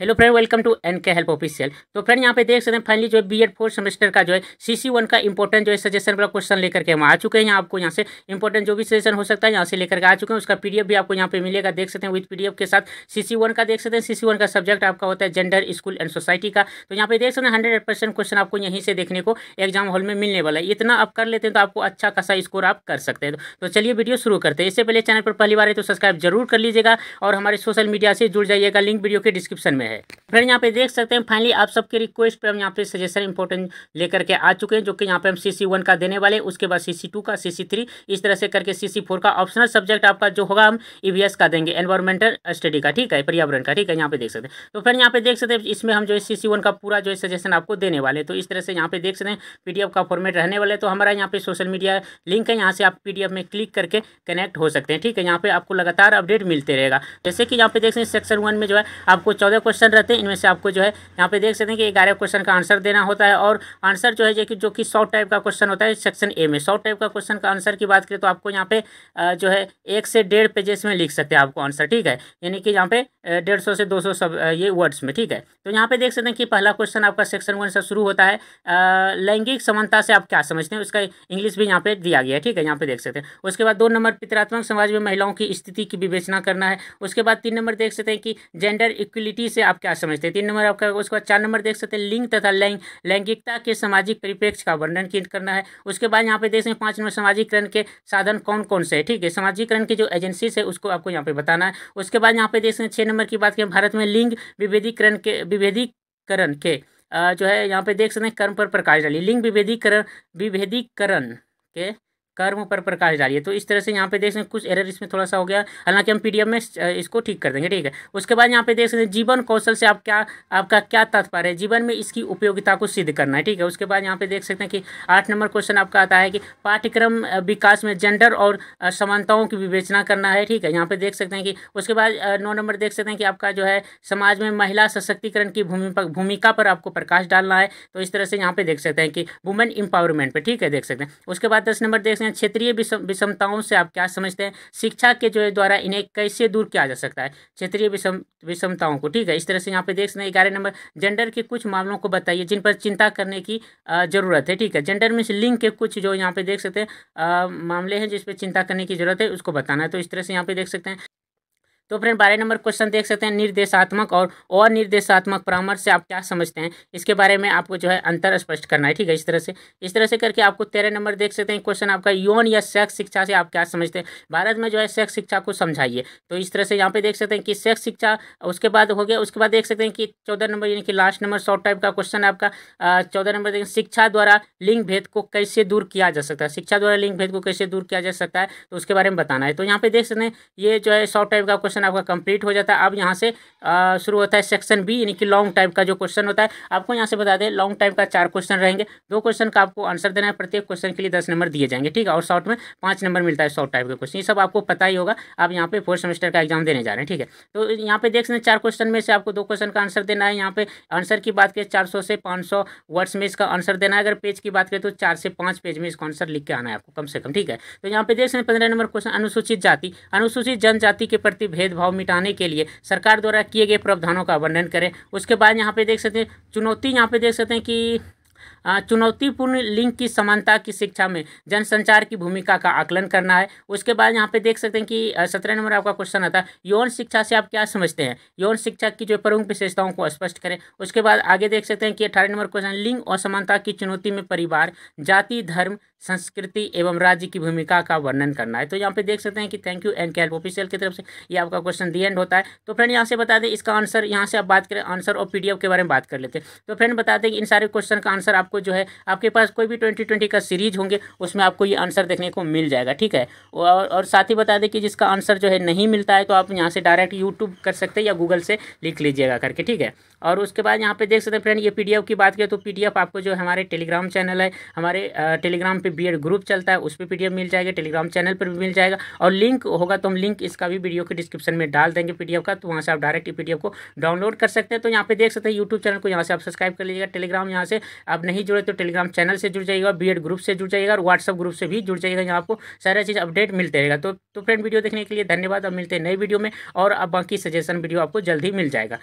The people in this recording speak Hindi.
hello friend welcome to N K help official तो फ्रेंड यहाँ पे देख सकते हैं फाइनली जो है बी एड फोर्थ सेमेस्टर का जो है सी सी वन का इंपॉर्टेंट जो है सजेशन वाला क्वेश्चन लेकर के हम आ चुके हैं यहाँ आपको यहाँ से इंपॉर्टेंट जो भी सजेशन हो सकता है यहाँ से लेकर के आ चुके हैं उसका पी भी आपको यहाँ पे मिलेगा देख सकते हैं विद पी के साथ सी सी वन का देख सकते हैं सी सी वन का सब्जेक्ट आपका होता है जेंडर स्कूल एंड सोसाइटी का तो यहाँ पे देख सकते हैं हंड्रेड परसेंट क्वेश्चन आपको यहीं से देखने को एग्जाम हॉल में मिलने वाला है इतना आप कर लेते हैं तो आपको अच्छा खासा स्कोर आप कर सकते हैं तो चलिए वीडियो शुरू करते हैं इससे पहले चैनल पर पहली बार है तो सब्सक्राइब जरूर कर लीजिएगा और हमारे सोशल मीडिया से जुड़ जाइएगा लिंक वीडियो के डिस्क्रिप्शन में है फ्रेंड यहाँ पे देख सकते हैं फाइनली आप सबके रिक्वेस्ट पे हम यहाँ पे सजेशन इंपॉर्टेंट लेकर के आ चुके हैं जो कि यहाँ पे हम सी सी वन का देने वाले उसके बाद सी सी टू का सी सी थ्री इस तरह से करके सी सी फोर का ऑप्शनल सब्जेक्ट आपका जो होगा हम ई वी एस का देंगे एनवायरमेंटल स्टडी का ठीक है पर्यावरण का ठीक है यहाँ पे देख सकते हैं तो फ्रेंड यहाँ पे देख सकते हैं इसमें हम जो है सी सी वन का पूरा जो है सजेशन आपको देने वाले तो इस तरह से यहाँ पे देख सकते हैं पी डी एफ का फॉर्मेट रहने वाले तो हमारा यहाँ पे सोशल मीडिया लिंक है यहाँ से आप पी डी एफ में क्लिक करके कनेक्ट हो सकते हैं ठीक है यहाँ पे आपको लगातार अपडेट मिलते रहेगा जैसे कि यहाँ पे देख सकते हैं सेक्शन वन में जो है आपको चौदह क्वेश्चन रहते हैं इनमें से आपको जो है यहाँ पे देख सकते हैं कि ग्यारह क्वेश्चन का आंसर देना होता है और आंसर जो है जो कि जो कि सौ टाइप का क्वेश्चन होता है सेक्शन ए में सौ टाइप का क्वेश्चन का आंसर की बात करें तो आपको यहाँ पे जो है एक से डेढ़ पेजेस में लिख सकते हैं आपको आंसर ठीक है यानी कि यहाँ पे डेढ़ सौ से दो सौ सब ये वर्ड्स में ठीक है तो यहाँ पे देख सकते हैं कि पहला क्वेश्चन आपका सेक्शन वन से शुरू होता है लैंगिक समानता से आप क्या समझते हैं उसका इंग्लिश भी यहाँ पे दिया गया है ठीक है यहाँ पे देख सकते हैं उसके बाद दो नंबर पितरात्मक समाज में महिलाओं की स्थिति की विवेचना करना है उसके बाद तीन नंबर देख सकते हैं कि जेंडर इक्विलिटी से आप क्या समझते हैं तीन नंबर आपका उसके बाद चार नंबर देख सकते हैं लिंग तथा लैंग लैंगिकता के सामाजिक परिप्रेक्ष्य का वर्णन करना है उसके बाद यहाँ पे देख सकते हैं पाँच नंबर सामाजिकरण के साधन कौन कौन से है ठीक है सामाजिकरण की जो एजेंसीज है उसको आपको यहाँ पे बताना है उसके बाद यहाँ पे देख सकते हैं छः नंबर की बात करें भारत में लिंग विभेदीकरण के विभेदीकरण के जो है यहाँ पे देख सकते हैं कर्म पर प्रकाश डाली लिंग विभेदीकरण विभेदीकरण के कर्म पर प्रकाश डालिए तो इस तरह से यहाँ पे देख सकते हैं कुछ एरर इसमें थोड़ा सा हो गया हालांकि हम पीडीएफ में इसको ठीक कर देंगे ठीक है उसके बाद यहाँ पे देख सकते हैं जीवन कौशल से आप क्या आपका क्या तात्पर्य है जीवन में इसकी उपयोगिता को सिद्ध करना है ठीक है उसके बाद यहाँ पे देख सकते हैं कि आठ नंबर क्वेश्चन आपका आता है कि पाठ्यक्रम विकास में जेंडर और समानताओं की विवेचना करना है ठीक है यहाँ पे देख सकते हैं कि उसके बाद नौ नंबर देख सकते हैं कि आपका जो है समाज में महिला सशक्तिकरण की भूमिका पर आपको प्रकाश डालना है तो इस तरह से यहाँ पे देख सकते हैं कि वुमेन एम्पावरमेंट पर ठीक है देख सकते हैं उसके बाद दस नंबर देख सकते हैं हैं क्षेत्रीय विषमताओं से आप क्या समझते हैं शिक्षा के जो है द्वारा इन्हें कैसे दूर किया जा सकता है क्षेत्रीय विषम विषमताओं को ठीक है इस तरह से यहाँ पे देख सकते हैं ग्यारह नंबर जेंडर के कुछ मामलों को बताइए जिन पर चिंता करने की ज़रूरत है ठीक है जेंडर में लिंग के कुछ जो यहाँ पे देख सकते हैं मामले हैं जिसपे चिंता करने की ज़रूरत है उसको बताना है तो इस तरह से यहाँ पे देख सकते हैं तो फ्रेंड बारह नंबर क्वेश्चन देख सकते हैं निर्देशात्मक और अनिर्देशात्मक परामर्श से आप क्या समझते हैं इसके बारे में आपको जो है अंतर स्पष्ट करना है ठीक है इस तरह से इस तरह से करके आपको तेरह नंबर देख सकते हैं क्वेश्चन आपका यौन या सेक्स शिक्षा से आप क्या समझते हैं भारत में जो है सेक्स शिक्षा को समझाइए तो इस तरह से यहाँ पे देख सकते हैं कि सेक्स शिक्षा उसके बाद हो गया उसके बाद देख सकते हैं कि चौदह नंबर यानी कि लास्ट नंबर शॉर्ट टाइप का क्वेश्चन आपका चौदह नंबर देखें शिक्षा द्वारा लिंग भेद को कैसे दूर किया जा सकता है शिक्षा द्वारा लिंग भेद को कैसे दूर किया जा सकता है तो उसके बारे में बताना है तो यहाँ पे देख सकते हैं ये जो है शॉर्ट टाइप का क्वेश्चन क्वेश्चन आपका कंप्लीट हो जाता है अब यहाँ से शुरू होता है सेक्शन बी यानी कि लॉन्ग टाइप का जो क्वेश्चन होता है आपको यहाँ से बता दें लॉन्ग टाइप का चार क्वेश्चन रहेंगे दो क्वेश्चन का आपको आंसर देना है प्रत्येक क्वेश्चन के लिए दस नंबर दिए जाएंगे ठीक है और शॉर्ट में पाँच नंबर मिलता है शॉर्ट टाइप का क्वेश्चन ये सब आपको पता ही होगा आप यहाँ पे फोर्थ सेमेस्टर का एग्जाम देने जा रहे हैं ठीक है तो यहाँ पे देख सकते हैं चार क्वेश्चन में से आपको दो क्वेश्चन का आंसर देना है यहाँ पे आंसर की बात करें चार से पाँच वर्ड्स में इसका आंसर देना है अगर पेज की बात करें तो चार से पाँच पेज में इसका आंसर लिख के आना है आपको कम से कम ठीक है तो यहाँ पे देख सकते हैं पंद्रह नंबर क्वेश्चन अनुसूचित जाति अनुसूचित जनजाति के प्रति भेद भेदभाव मिटाने के लिए सरकार द्वारा किए गए प्रावधानों का वर्णन करें उसके बाद यहाँ पे देख सकते हैं चुनौती यहाँ पे देख सकते हैं कि चुनौतीपूर्ण लिंग की समानता की शिक्षा में जनसंचार की भूमिका का आकलन करना है उसके बाद यहाँ पे देख सकते हैं कि सत्रह नंबर आपका क्वेश्चन आता है यौन शिक्षा से आप क्या समझते हैं यौन शिक्षा की जो प्रमुख विशेषताओं को स्पष्ट करें उसके बाद आगे देख सकते हैं कि अठारह नंबर क्वेश्चन लिंग असमानता की चुनौती में परिवार जाति धर्म संस्कृति एवं राज्य की भूमिका का वर्णन करना है तो यहाँ पे देख सकते हैं कि thank you N K help official की तरफ से ये आपका क्वेश्चन दी एंड होता है तो फ्रेंड यहाँ से बता दें इसका आंसर यहाँ से आप बात करें आंसर और पीडीएफ के बारे में बात कर लेते हैं तो फ्रेंड बता दें कि इन सारे क्वेश्चन का आंसर आंसर आपको जो है आपके पास कोई भी ट्वेंटी ट्वेंटी का सीरीज होंगे उसमें आपको ये आंसर देखने को मिल जाएगा ठीक है और और साथ ही बता दें कि जिसका आंसर जो है नहीं मिलता है तो आप यहाँ से डायरेक्ट यूट्यूब कर सकते हैं या गूगल से लिख लीजिएगा करके ठीक है और उसके बाद यहाँ पे देख सकते हैं फ्रेंड ये पीडीएफ की बात करें तो पीडीएफ आपको जो हमारे टेलीग्राम चैनल है हमारे टेलीग्राम पे बीएड ग्रुप चलता है उस पर पी मिल जाएगा टेलीग्राम चैनल पर भी मिल जाएगा और लिंक होगा तो हम लिंक इसका भी वीडियो के डिस्क्रिप्शन में डाल देंगे पी का तो वहाँ से आप डायरेक्ट पी को डाउनलोड कर सकते हैं तो यहाँ पे देख सकते हैं यूट्यूब चैनल को यहाँ से आप सब्सक्राइब कर लीजिएगा टेलीग्राम यहाँ से आप नहीं जुड़े तो टेलीग्राम चैनल से जुड़ जाएगा बी ग्रुप से जुड़ जाएगा और व्हाट्सअप ग्रुप से भी जुड़ जाएगा यहाँ आपको सारा चीज़ अपडेट मिलते रहेगा तो फ्रेंड तो वीडियो देखने के लिए धन्यवाद और मिलते हैं नई वीडियो में और अब बाकी सजेशन वीडियो आपको जल्द ही मिल जाएगा